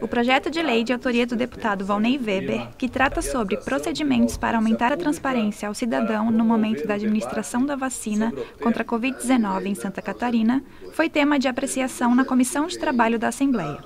O projeto de lei de autoria do deputado Valnei Weber, que trata sobre procedimentos para aumentar a transparência ao cidadão no momento da administração da vacina contra a Covid-19 em Santa Catarina, foi tema de apreciação na Comissão de Trabalho da Assembleia.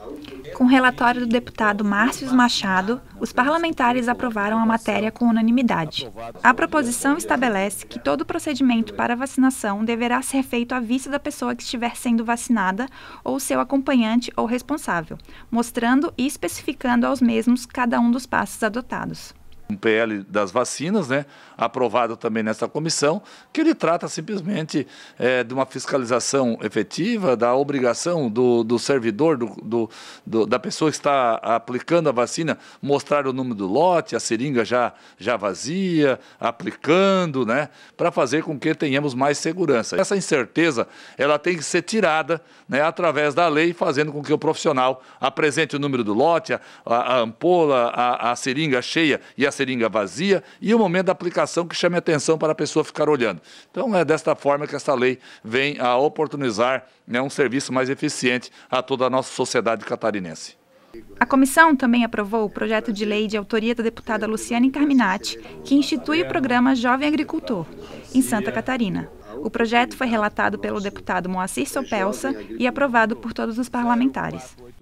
Com o relatório do deputado Márcio Machado, os parlamentares aprovaram a matéria com unanimidade. A proposição estabelece que todo procedimento para vacinação deverá ser feito à vista da pessoa que estiver sendo vacinada ou seu acompanhante ou responsável, mostrando e especificando aos mesmos cada um dos passos adotados um PL das vacinas, né, aprovado também nessa comissão, que ele trata simplesmente é, de uma fiscalização efetiva, da obrigação do, do servidor, do, do, do, da pessoa que está aplicando a vacina, mostrar o número do lote, a seringa já, já vazia, aplicando, né, para fazer com que tenhamos mais segurança. Essa incerteza ela tem que ser tirada né, através da lei, fazendo com que o profissional apresente o número do lote, a, a ampola, a, a seringa cheia e a seringa seringa vazia e o momento da aplicação que chame atenção para a pessoa ficar olhando. Então, é desta forma que essa lei vem a oportunizar né, um serviço mais eficiente a toda a nossa sociedade catarinense. A comissão também aprovou o projeto de lei de autoria da deputada Luciane Carminati, que institui o programa Jovem Agricultor, em Santa Catarina. O projeto foi relatado pelo deputado Moacir Sopelsa e aprovado por todos os parlamentares.